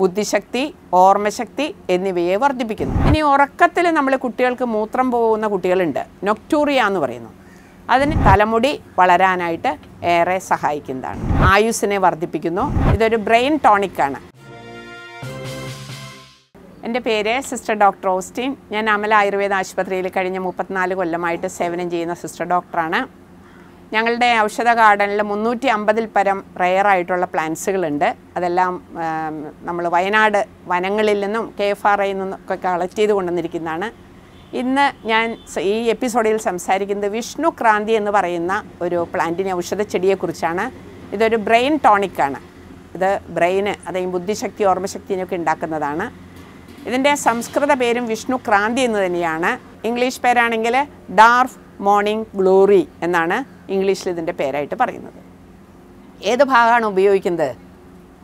ബുദ്ധിശക്തി ഓർമ്മശക്തി എന്നിവയെ വർദ്ധിപ്പിക്കുന്നു ഇനി ഉറക്കത്തിൽ നമ്മൾ കുട്ടികൾക്ക് മൂത്രം പോകുന്ന കുട്ടികളുണ്ട് നൊക്ടൂറിയ എന്ന് പറയുന്നു അതിന് തലമുടി വളരാനായിട്ട് ഏറെ സഹായിക്കുന്നതാണ് ആയുസിനെ വർദ്ധിപ്പിക്കുന്നു ഇതൊരു ബ്രെയിൻ ടോണിക്കാണ് എൻ്റെ പേര് സിസ്റ്റർ ഡോക്ടർ ഓസ്റ്റിൻ ഞാൻ അമല ആയുർവേദ ആശുപത്രിയിൽ കഴിഞ്ഞ മുപ്പത്തിനാല് കൊല്ലമായിട്ട് സേവനം ചെയ്യുന്ന സിസ്റ്റർ ഡോക്ടറാണ് ഞങ്ങളുടെ ഔഷധ ഗാർഡനിൽ മുന്നൂറ്റി അമ്പതിൽ പരം റെയറായിട്ടുള്ള പ്ലാന്റ്സുകളുണ്ട് അതെല്ലാം നമ്മൾ വയനാട് വനങ്ങളിൽ നിന്നും കെ എഫ് ആർ ഐയിൽ നിന്നും ഒക്കെ കളക്ട് ചെയ്ത് കൊണ്ടുവന്നിരിക്കുന്നതാണ് ഇന്ന് ഞാൻ ഈ എപ്പിസോഡിൽ സംസാരിക്കുന്നത് വിഷ്ണു ക്രാന്തി എന്ന് പറയുന്ന ഒരു പ്ലാന്റിനെ ഔഷധ ചെടിയെക്കുറിച്ചാണ് ഇതൊരു ബ്രെയിൻ ടോണിക്കാണ് ഇത് ബ്രെയിന് അതായത് ബുദ്ധിശക്തി ഓർമ്മശക്തിനൊക്കെ ഉണ്ടാക്കുന്നതാണ് ഇതിൻ്റെ സംസ്കൃത പേരും വിഷ്ണു ക്രാന്തി എന്ന് തന്നെയാണ് ഇംഗ്ലീഷ് പേരാണെങ്കിൽ ഡാർഫ് മോർണിംഗ് ഗ്ലോറി എന്നാണ് ഇംഗ്ലീഷിൽ ഇതിൻ്റെ പേരായിട്ട് പറയുന്നത് ഏത് ഭാഗമാണ് ഉപയോഗിക്കുന്നത്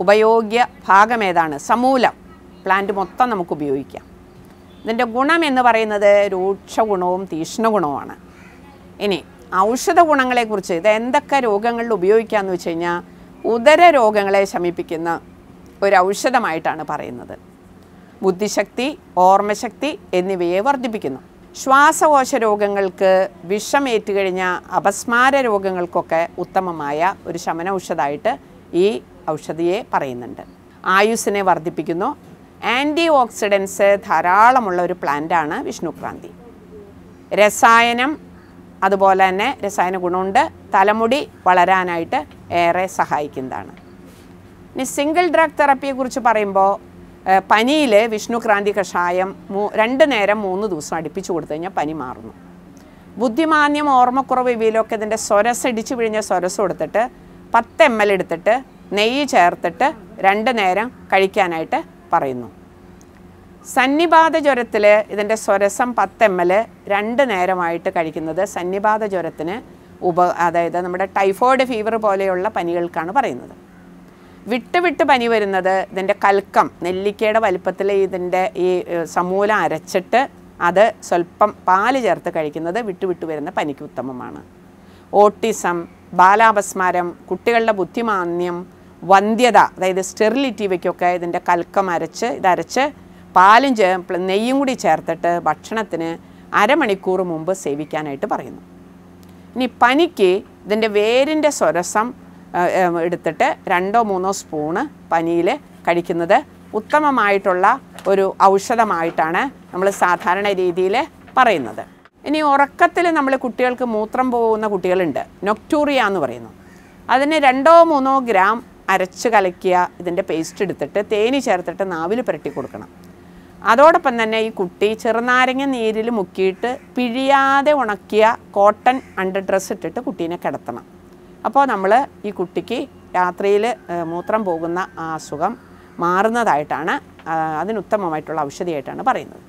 ഉപയോഗ്യ ഭാഗം ഏതാണ് സമൂലം പ്ലാന്റ് മൊത്തം നമുക്ക് ഉപയോഗിക്കാം ഇതിൻ്റെ ഗുണം എന്ന് പറയുന്നത് രൂക്ഷ ഗുണവും തീക്ഷ്ണ ഗുണവുമാണ് ഇനി ഔഷധ ഗുണങ്ങളെക്കുറിച്ച് ഇത് എന്തൊക്കെ രോഗങ്ങളിൽ ഉപയോഗിക്കാമെന്ന് വെച്ച് കഴിഞ്ഞാൽ ഉദര രോഗങ്ങളെ ശമിപ്പിക്കുന്ന ഒരു ഔഷധമായിട്ടാണ് പറയുന്നത് ബുദ്ധിശക്തി ഓർമ്മശക്തി എന്നിവയെ വർദ്ധിപ്പിക്കുന്നു ശ്വാസകോശ രോഗങ്ങൾക്ക് വിഷമേറ്റ് കഴിഞ്ഞ അപസ്മാര രോഗങ്ങൾക്കൊക്കെ ഉത്തമമായ ഒരു ശമന ഔഷധമായിട്ട് ഈ ഔഷധിയെ പറയുന്നുണ്ട് ആയുസ്സിനെ വർദ്ധിപ്പിക്കുന്നു ആൻറ്റി ഓക്സിഡൻസ് ധാരാളമുള്ള ഒരു പ്ലാന്റാണ് വിഷ്ണുക്രാന്തി രസായനം അതുപോലെ തന്നെ രസായന ഗുണമുണ്ട് തലമുടി വളരാനായിട്ട് ഏറെ സഹായിക്കുന്നതാണ് ഇനി സിംഗിൾ ഡ്രഗ് തെറപ്പിയെക്കുറിച്ച് പറയുമ്പോൾ പനിയിലെ വിഷ്ണുക്രാന്തി കഷായം മൂ രണ്ട് നേരം മൂന്ന് ദിവസം അടുപ്പിച്ചു കൊടുത്തു കഴിഞ്ഞാൽ പനി മാറുന്നു ബുദ്ധിമാന്യം ഓർമ്മക്കുറവ് ഇവയിലൊക്കെ ഇതിൻ്റെ സ്വരസ് ഇടിച്ചു പിഴിഞ്ഞ സ്വരസ് കൊടുത്തിട്ട് പത്ത് എം എൽ എടുത്തിട്ട് നെയ്യ് ചേർത്തിട്ട് രണ്ട് നേരം കഴിക്കാനായിട്ട് പറയുന്നു സന്നിപാത ജ്വരത്തിൽ ഇതിൻ്റെ സ്വരസം പത്ത് എം എൽ രണ്ട് നേരമായിട്ട് കഴിക്കുന്നത് സന്നിപാത ജ്വരത്തിന് ഉപ അതായത് നമ്മുടെ ടൈഫോയിഡ് ഫീവർ പോലെയുള്ള പനികൾക്കാണ് പറയുന്നത് വിട്ട് വിട്ട് പനി വരുന്നത് ഇതിൻ്റെ കൽക്കം നെല്ലിക്കയുടെ വലിപ്പത്തിൽ ഇതിൻ്റെ ഈ സമൂലം അരച്ചിട്ട് അത് സ്വല്പം പാല് ചേർത്ത് കഴിക്കുന്നത് വിട്ടുവിട്ട് വരുന്ന പനിക്ക് ഉത്തമമാണ് ഓട്ടിസം ബാലാപസ്മാരം കുട്ടികളുടെ ബുദ്ധിമാന്യം വന്ധ്യത അതായത് സ്റ്റെറിലിറ്റി ഇവയ്ക്കൊക്കെ ഇതിൻ്റെ കൽക്കം അരച്ച് ഇതരച്ച് പാലും ചേ നെയ്യും കൂടി ചേർത്തിട്ട് ഭക്ഷണത്തിന് അരമണിക്കൂർ മുമ്പ് സേവിക്കാനായിട്ട് പറയുന്നു ഇനി പനിക്ക് ഇതിൻ്റെ വേരിൻ്റെ സ്വരസം എടുത്തിട്ട് രണ്ടോ മൂന്നോ സ്പൂണ് പനിയിൽ കഴിക്കുന്നത് ഉത്തമമായിട്ടുള്ള ഒരു ഔഷധമായിട്ടാണ് നമ്മൾ സാധാരണ രീതിയിൽ പറയുന്നത് ഇനി ഉറക്കത്തിൽ നമ്മൾ കുട്ടികൾക്ക് മൂത്രം പോകുന്ന കുട്ടികളുണ്ട് നൊക്ടൂറിയ എന്ന് പറയുന്നു അതിന് രണ്ടോ മൂന്നോ ഗ്രാം അരച്ച് കലക്കിയ ഇതിൻ്റെ പേസ്റ്റ് എടുത്തിട്ട് തേനി ചേർത്തിട്ട് നാവിൽ പുരട്ടി കൊടുക്കണം അതോടൊപ്പം തന്നെ ഈ കുട്ടി ചെറുനാരങ്ങ നീരിൽ മുക്കിയിട്ട് പിഴിയാതെ ഉണക്കിയ കോട്ടൺ അണ്ടർ ഡ്രസ്സ് ഇട്ടിട്ട് കുട്ടീനെ കിടത്തണം അപ്പോൾ നമ്മൾ ഈ കുട്ടിക്ക് രാത്രിയിൽ മൂത്രം പോകുന്ന ആ അസുഖം മാറുന്നതായിട്ടാണ് അതിനുത്തമമായിട്ടുള്ള ഔഷധിയായിട്ടാണ് പറയുന്നത്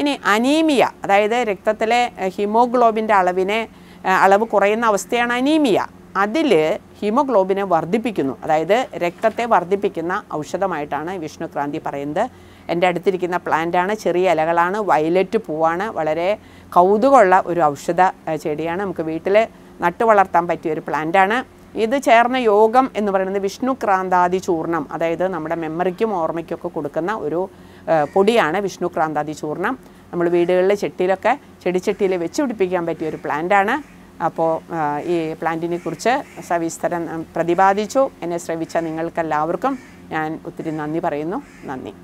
ഇനി അനീമിയ അതായത് രക്തത്തിലെ ഹിമോഗ്ലോബിൻ്റെ അളവിനെ അളവ് കുറയുന്ന അവസ്ഥയാണ് അനീമിയ അതിൽ ഹിമോഗ്ലോബിനെ വർദ്ധിപ്പിക്കുന്നു അതായത് രക്തത്തെ വർദ്ധിപ്പിക്കുന്ന ഔഷധമായിട്ടാണ് വിഷ്ണുക്രാന്തി പറയുന്നത് എൻ്റെ അടുത്തിരിക്കുന്ന പ്ലാന്റാണ് ചെറിയ ഇലകളാണ് വയലറ്റ് പൂവാണ് വളരെ കൗതുകമുള്ള ഒരു ഔഷധ ചെടിയാണ് നമുക്ക് വീട്ടിൽ നട്ടു വളർത്താൻ പറ്റിയ ഒരു പ്ലാന്റാണ് ഇത് ചേർന്ന യോഗം എന്ന് പറയുന്നത് വിഷ്ണു ക്രാന്താതി ചൂർണം അതായത് നമ്മുടെ മെമ്മറിക്കും ഓർമ്മയ്ക്കൊക്കെ കൊടുക്കുന്ന ഒരു പൊടിയാണ് വിഷ്ണു ക്രാന്താതി ചൂർണം നമ്മൾ വീടുകളിലെ ചെട്ടിയിലൊക്കെ ചെടിച്ചട്ടിയിൽ വെച്ച് പിടിപ്പിക്കാൻ പറ്റിയ ഒരു പ്ലാന്റാണ് അപ്പോൾ ഈ പ്ലാന്റിനെ കുറിച്ച് സവിസ്തരം പ്രതിപാദിച്ചു എന്നെ ശ്രവിച്ച നിങ്ങൾക്കെല്ലാവർക്കും ഞാൻ ഒത്തിരി നന്ദി പറയുന്നു നന്ദി